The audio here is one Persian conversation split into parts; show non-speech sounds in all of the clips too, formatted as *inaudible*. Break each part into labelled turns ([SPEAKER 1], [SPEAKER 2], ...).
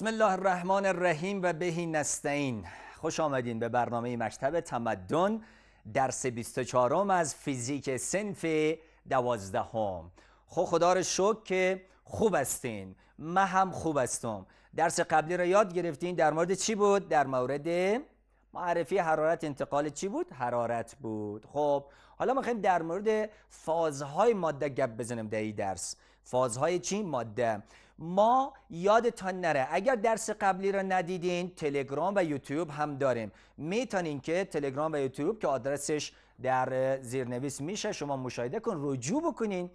[SPEAKER 1] بسم الله الرحمن الرحیم و بهی نستعین خوش آمدین به برنامه مکتب تمدن درس 24 از فیزیک سنف دوازدهم. خب خدا رو شکر که خوب هستین من هم خوب هستم درس قبلی رو یاد گرفتین در مورد چی بود؟ در مورد معرفی حرارت انتقال چی بود؟ حرارت بود خب حالا میخوایم در مورد فازهای ماده گپ بزنیم در این درس فازهای چی ماده ما یادتان نره اگر درس قبلی را ندیدین تلگرام و یوتیوب هم داریم میتونین که تلگرام و یوتیوب که آدرسش در زیرنویس میشه شما مشاهده کن رجوع بکنین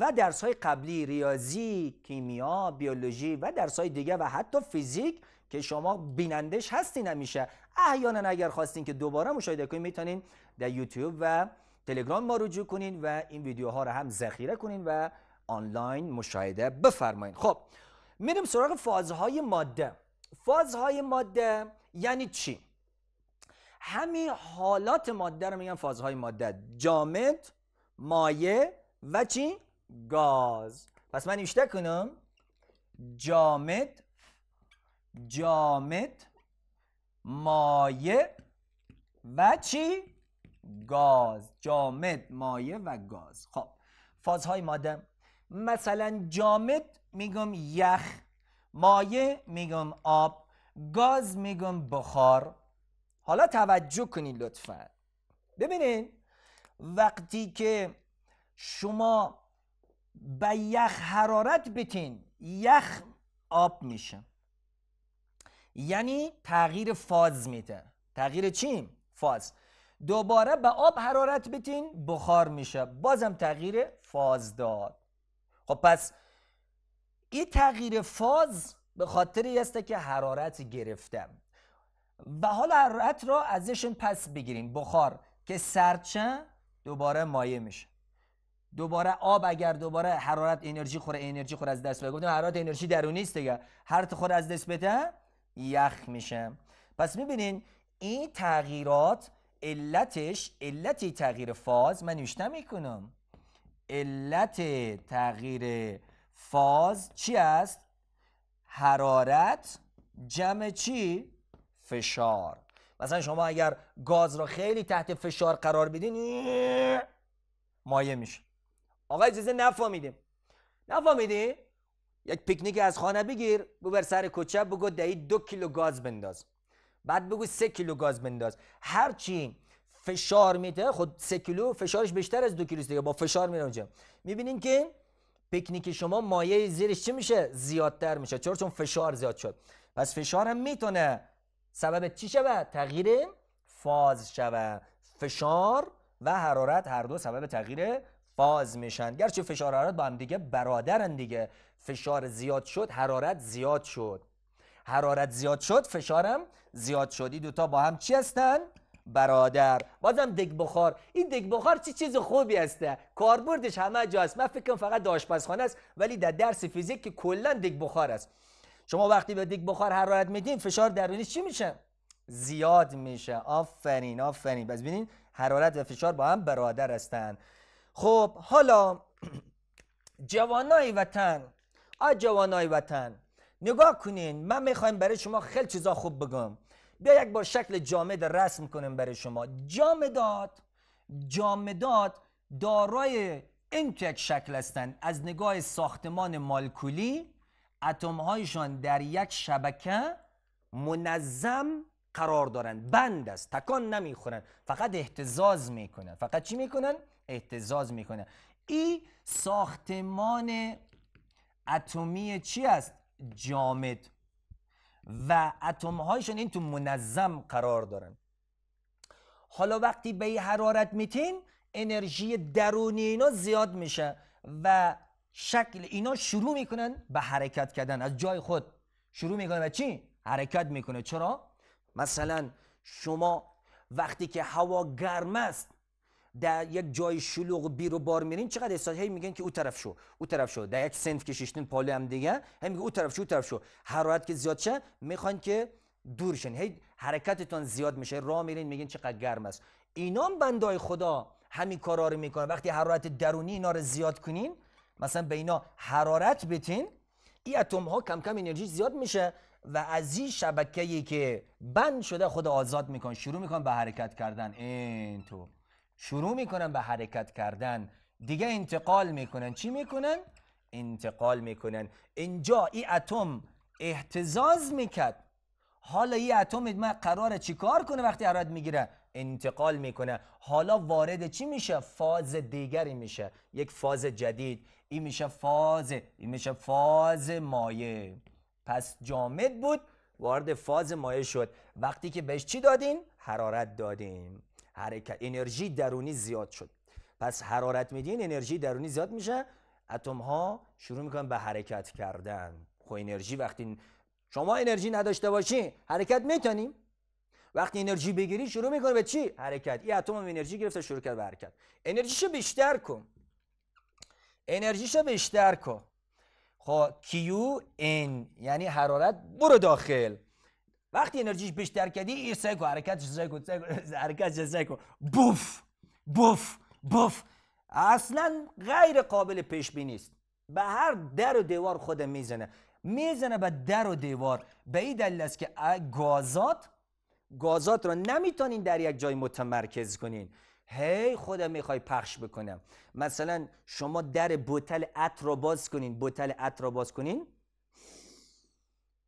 [SPEAKER 1] و درس های قبلی ریاضی، کیمیا، بیولوژی و درس های دیگه و حتی فیزیک که شما بینندش هستی نمیشه احیانا اگر خواستین که دوباره مشاهده کنین میتونین در یوتیوب و تلگرام ما رجوع کنین و این ویدیوها رو هم ذخیره کنین و آنلاین مشاهده بفرمایید خب میریم سراغ فازهای ماده فازهای ماده یعنی چی همین حالات ماده رو میگن فازهای ماده جامد مایع و چی گاز پس من نوشته کنم جامد جامد مایع و چی گاز جامد مایع و گاز خب فازهای ماده مثلا جامد میگم یخ مایع میگم آب گاز میگم بخار حالا توجه کنید لطفا ببینید وقتی که شما به یخ حرارت بتین یخ آب میشه یعنی تغییر فاز میده تغییر چیم؟ فاز دوباره به آب حرارت بتین بخار میشه بازم تغییر فاز داد خب پس این تغییر فاز به خاطر است که حرارت گرفتم و حالا حرارت را ازشون پس بگیریم بخار که سرچن دوباره مایع میشه دوباره آب اگر دوباره حرارت انرژی خوره انرژی خوره از دست بده حرارت انرژی درونی است دیگه هر خوره از دست بده یخ میشه پس میبینین این تغییرات علتش علتی تغییر فاز من نوشته میکنم علت تغییر فاز چی است حرارت جمع چی فشار مثلا شما اگر گاز را خیلی تحت فشار قرار بدین مایه میشه آقای اجازه نفهمیدیم نفهمیدی یک پیکنیک از خانه بگیر ببر سر کوچه بگو دهی دو کیلو گاز بنداز بعد بگو سه کیلو گاز بنداز هرچی فشار میده خود سه کیلو فشارش بیشتر از دو کیلو دیگه با فشار میره اونجا میبینین که پکنیک شما مایه زیرش چی میشه زیادتر میشه چرا چون فشار زیاد شد پس فشار هم میتونه سبب چی شوه تغییر فاز شوه فشار و حرارت هر دو سبب تغییر فاز میشن گرچه فشار حرارت با هم دیگه برادرن دیگه فشار زیاد شد حرارت زیاد شد حرارت زیاد شد فشارم زیاد شد این دوتا با هم چی هستن برادر بازم دگ بخار این دگ بخار چی چیز خوبی هسته کاربردش همه جا هست من فکرم فقط است ولی در درس فیزیک که کلا دگ بخار است شما وقتی به دگ بخار حرارت میدین فشار درونی چی میشه زیاد میشه آفرین آفرین پس ببینین حرارت و فشار با هم برادر هستند خب حالا *clears throat* جوانای وطن آ جوانای وطن نگاه کنین من میخوایم برای شما خیلی چیزا خوب بگم بیا یک بار شکل جامد رسم کنیم برای شما جامدات جامدات دارای این یک شکل هستند از نگاه ساختمان مالکولی اتم هایشان در یک شبکه منظم قرار دارند بند است تکان نمیخورن فقط احتزاز میکنن فقط چی میکنن احتزاز میکنن این ساختمان اتمی چی است جامد و اتم هایشون این تو منظم قرار دارن حالا وقتی به حرارت میتین انرژی درونی اینا زیاد میشه و شکل اینا شروع میکنن به حرکت کردن از جای خود شروع میکنه به چی؟ حرکت میکنه چرا؟ مثلا شما وقتی که هوا گرم است در یک جای شلوغ بیرو بار میرین چقدر احساس هی میگن که او طرف شو او طرف شو در یک سنف که شیشتین پاله هم دیگه هی میگه او طرف شو او طرف شو حرارت که زیاد شه میخوان که دورشن هی حرکتتون زیاد میشه راه میرین میگن چقدر گرم است اینام بندای خدا همین کارا رو میکنه وقتی حرارت درونی اینا رو زیاد کنین مثلا به اینا حرارت بتین ای اتم ها کم کم انرژی زیاد میشه و از این شبکه‌ای که بند شده خود آزاد میکن شروع میکن به حرکت کردن این تو شروع میکنن به حرکت کردن دیگه انتقال میکنن چی میکنن انتقال میکنن اینجا ای اتم احتزاز میکرد حالا ای اتم من قراره چیکار کنه وقتی حرارت میگیره انتقال میکنه حالا وارد چی میشه فاز دیگری میشه یک فاز جدید این میشه فاز این میشه فاز مایه پس جامد بود وارد فاز مایع شد وقتی که بهش چی دادین حرارت دادیم حرکت انرژی درونی زیاد شد پس حرارت میدین انرژی درونی زیاد میشه اتم ها شروع میکنن به حرکت کردن خب انرژی وقتی شما انرژی نداشته باشی حرکت میتونیم وقتی انرژی بگیری شروع میکنه به چی حرکت این اتم انرژی گرفته شروع کرد به حرکت انرژیشو بیشتر کن انرژیشو بیشتر کن خب کیو ان یعنی حرارت برو داخل وقتی انرژیش بیشتر کردی این سایکو حرکتش سایکو حرکت سایکو بوف بوف بوف اصلا غیر قابل پیش بینی است به هر در و دیوار خود میزنه میزنه به در و دیوار به این دلیل است که گازات گازات رو نمیتونین در یک جای متمرکز کنین هی خودم میخوای پخش بکنم مثلا شما در بوتل ات رو باز کنین بوتل ات رو باز کنین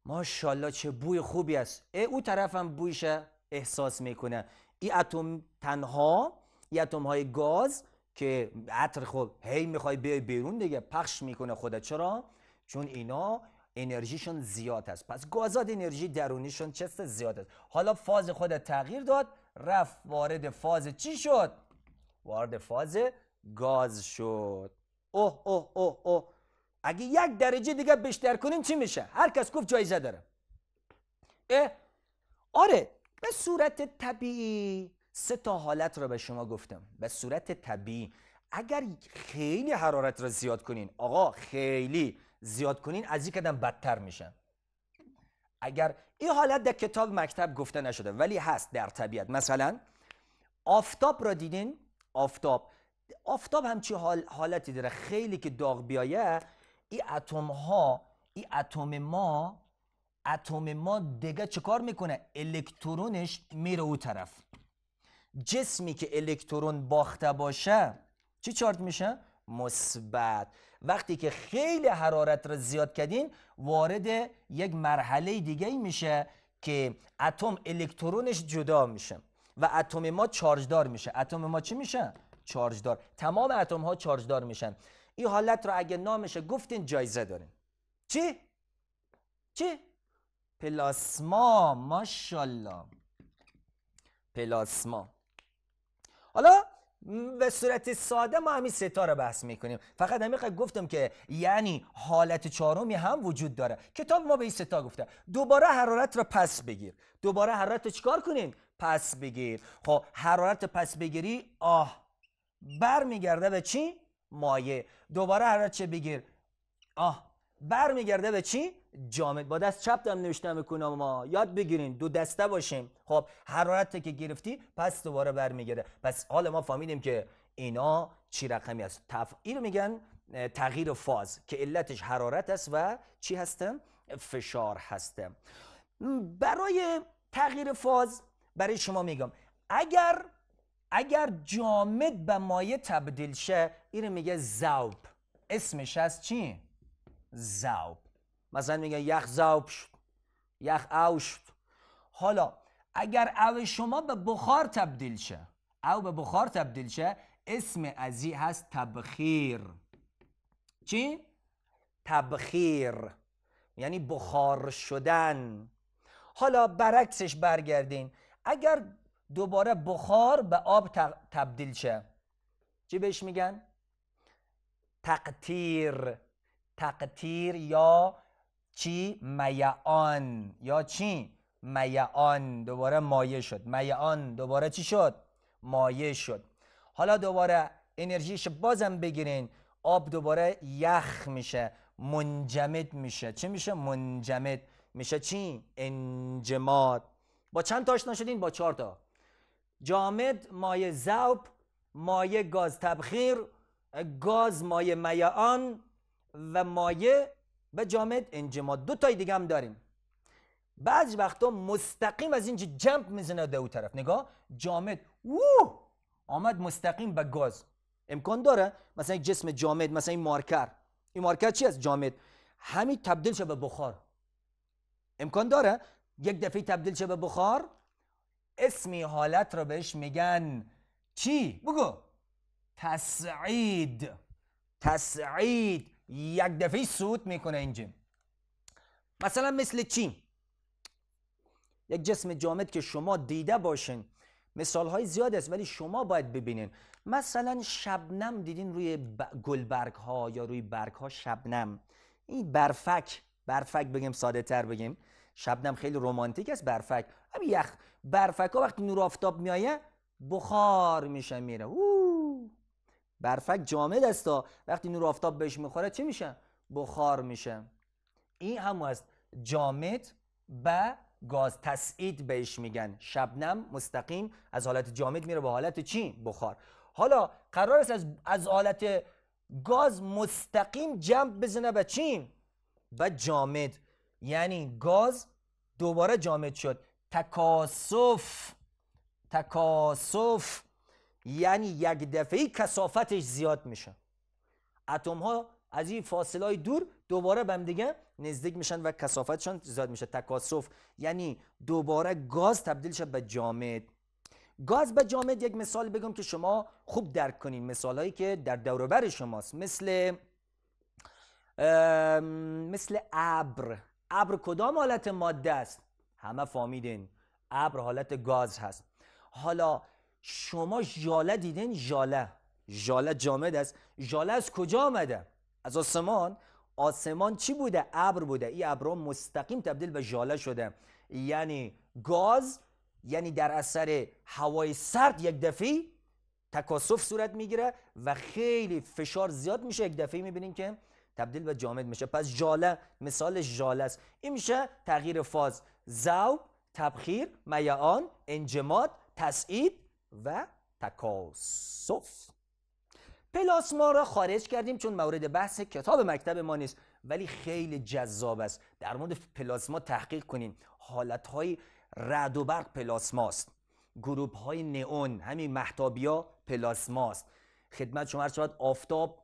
[SPEAKER 1] ماشاءالله چه بوی خوبی است ای او طرفم بویش احساس میکنه ای اتم تنها ای اتم های گاز که عطر خوب هی میخوای بیای بیرون دیگه پخش میکنه خوده چرا چون اینا انرژیشون زیاد است پس گازات انرژی درونیشون چست زیاد است حالا فاز خود تغییر داد رفت وارد فاز چی شد وارد فاز گاز شد اوه اوه اوه اوه اگه یک درجه دیگه بیشتر کنین چی میشه هر کس گفت جایزه داره آره به صورت طبیعی سه تا حالت را به شما گفتم به صورت طبیعی اگر خیلی حرارت را زیاد کنین آقا خیلی زیاد کنین از این کدم بدتر میشن اگر این حالت در کتاب مکتب گفته نشده ولی هست در طبیعت مثلا آفتاب را دیدین آفتاب آفتاب همچی حال حالتی داره خیلی که داغ بیایه ای اتم ها ای اتم ما اتم ما دیگه چکار میکنه الکترونش میره او طرف جسمی که الکترون باخته باشه چی چارت میشه مثبت وقتی که خیلی حرارت را زیاد کردین وارد یک مرحله دیگه میشه که اتم الکترونش جدا میشه و اتم ما چارجدار میشه اتم ما چی میشه چارجدار تمام اتم ها چارجدار میشن این حالت رو اگه نامش گفتین جایزه دارین چی؟ چی؟ پلاسما ماشالله پلاسما حالا به صورت ساده ما همین ستا رو بحث میکنیم فقط همین گفتم که یعنی حالت چهارمی هم وجود داره کتاب ما به این ستا گفته دوباره حرارت رو پس بگیر دوباره حرارت رو چکار کنیم پس بگیر خب حرارت پس بگیری آه بر میگرده به چی مایه دوباره هر چه بگیر آه برمیگرده به چی جامد با دست چپ دم نوشته میکنم ما یاد بگیرین دو دسته باشیم خب حرارت که گرفتی پس دوباره برمیگرده پس حال ما فهمیدیم که اینا چی رقمی است تفعیل میگن تغییر فاز که علتش حرارت است و چی هستم فشار هسته برای تغییر فاز برای شما میگم اگر اگر جامد به مایه تبدیل شه اینو میگه زوب اسمش از چی؟ زوب مثلا میگه یخ زوب شد یخ او شد حالا اگر او شما به بخار تبدیل شه او به بخار تبدیل شه اسم ازی هست تبخیر چی؟ تبخیر یعنی بخار شدن حالا برعکسش برگردین اگر دوباره بخار به آب تبدیل شه چی بهش میگن؟ تقطیر تقطیر یا چی؟ میعان یا چی؟ میعان دوباره مایه شد میعان دوباره چی شد؟ مایه شد حالا دوباره انرژیش بازم بگیرین آب دوباره یخ میشه منجمد میشه چی میشه؟ منجمد میشه چی؟ انجماد با چند تا آشنا شدین؟ با چهار تا جامد مایه زوب مایه گاز تبخیر گاز مایه میعان و مایه به جامد انجماد دو تای دیگه هم داریم بعضی وقتا مستقیم از اینجا جمپ میزنه در اون طرف نگاه جامد وو آمد مستقیم به گاز امکان داره مثلا یک جسم جامد مثلا این مارکر این مارکر چی است جامد همین تبدیل شده به بخار امکان داره یک دفعه تبدیل شده به بخار اسمی حالت رو بهش میگن چی؟ بگو تسعید تسعید یک دفعه سود میکنه اینجا مثلا مثل چی؟ یک جسم جامد که شما دیده باشین مثال های زیاد است ولی شما باید ببینین مثلا شبنم دیدین روی ب... گلبرگ ها یا روی برگ ها شبنم این برفک برفک بگیم ساده تر بگیم شبنم خیلی رومانتیک است برفک یخ برفک ها وقتی نور آفتاب میایه بخار میشه میره او برفک جامد است وقتی نور آفتاب بهش میخوره چی میشه بخار میشه این هم است جامد و گاز تسعید بهش میگن شبنم مستقیم از حالت جامد میره به حالت چی بخار حالا قرار است از, از حالت گاز مستقیم جمع بزنه به چی به جامد یعنی گاز دوباره جامد شد تکاسف تکاسف یعنی یک دفعه کسافتش زیاد میشه اتم ها از این فاصله های دور دوباره به دیگه نزدیک میشن و کسافتشان زیاد میشه تکاسف یعنی دوباره گاز تبدیل شد به جامد گاز به جامد یک مثال بگم که شما خوب درک کنین مثال هایی که در دوروبر شماست مثل مثل ابر ابر کدام حالت ماده است همه فامیدین ابر حالت گاز هست حالا شما جاله دیدین جاله جاله جامد است جاله از کجا آمده از آسمان آسمان چی بوده ابر بوده این ابر مستقیم تبدیل به جاله شده یعنی گاز یعنی در اثر هوای سرد یک دفعه تکاسف صورت میگیره و خیلی فشار زیاد میشه یک دفعه میبینین که تبدیل به جامد میشه پس جاله مثال جاله است این میشه تغییر فاز زوب تبخیر میعان انجماد تسعید و تکاسف پلاسما را خارج کردیم چون مورد بحث کتاب مکتب ما نیست ولی خیلی جذاب است در مورد پلاسما تحقیق حالت های رد و برق پلاسماست گروپ های نئون همین محتابیا پلاسماست خدمت شما شود آفتاب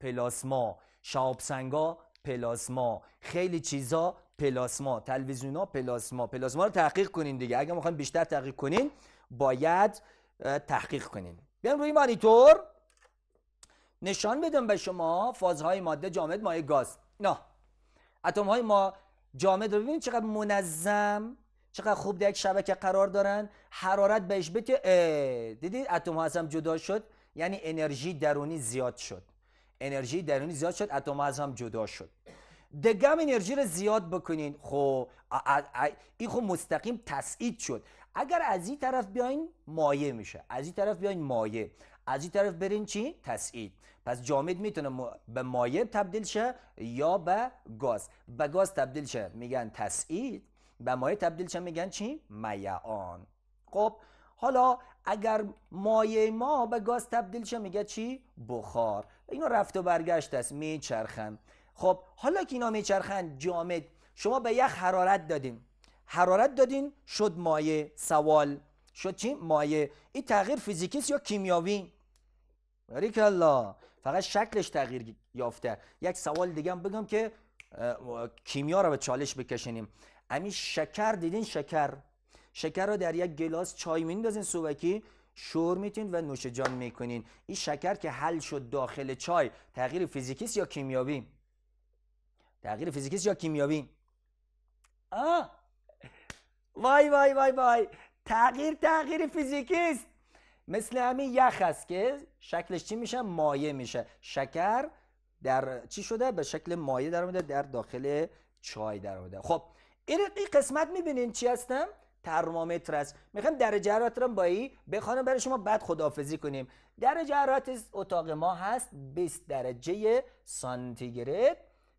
[SPEAKER 1] پلاسما شابسنگا پلاسما خیلی چیزا پلاسما تلویزیونا پلاسما پلاسما رو تحقیق کنین دیگه اگه میخوایم بیشتر تحقیق کنین باید تحقیق کنین بیام روی مانیتور نشان بدم به شما فازهای ماده جامد مایع گاز نه اتم های ما جامد رو ببینید چقدر منظم چقدر خوب در یک شبکه قرار دارن حرارت بهش بده دیدید اتم از هم جدا شد یعنی انرژی درونی زیاد شد انرژی درونی زیاد شد اتم هم جدا شد دگم انرژی رو زیاد بکنین خب این خب مستقیم تسعید شد اگر از این طرف بیاین مایه میشه از این طرف بیاین مایه، از این طرف برین چی تسعید پس جامد میتونه به مایه تبدیل شه یا به گاز به گاز تبدیل شه میگن تسعید به مایه تبدیل شه میگن چی میعان خب حالا اگر مایه ما به گاز تبدیل شه میگه چی بخار اینا رفت و برگشت است میچرخن خب حالا که اینا میچرخن جامد شما به یخ حرارت دادین حرارت دادین شد مایه سوال شد چی مایه این تغییر فیزیکیست یا کیمیاوی الله فقط شکلش تغییر یافته یک سوال دیگه هم بگم که کیمیا رو به چالش بکشنیم همین شکر دیدین شکر شکر رو در یک گلاس چای میندازین صبحی شور میتین و نوش جان میکنین این شکر که حل شد داخل چای تغییر است یا کیمیاوی تغییر فیزیکیست یا کیمیابی آه وای وای وای وای تغییر تغییر فیزیکیست مثل همین یخ است که شکلش چی میشه مایه میشه شکر در چی شده به شکل مایه در اومده در داخل چای در اومده خب این قسمت میبینین چی هستم ترمامتر است میخوام درجه حرارت رو با بخوانم برای شما بعد خدافزی کنیم درجه حرارت اتاق ما هست 20 درجه سانتیگراد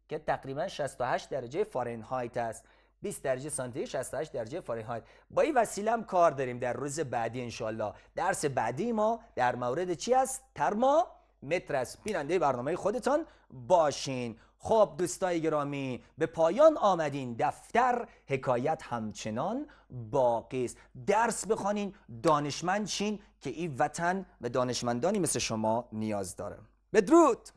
[SPEAKER 1] که تقریبا 68 درجه فارنهایت است 20 درجه سانتیگراد 68 درجه فارنهایت با این وسیله هم کار داریم در روز بعدی انشالله درس بعدی ما در مورد چی است ترما متر است بیننده برنامه خودتان باشین خب دوستای گرامی به پایان آمدین دفتر حکایت همچنان باقی است درس بخوانین دانشمند چین که این وطن به دانشمندانی مثل شما نیاز داره بدرود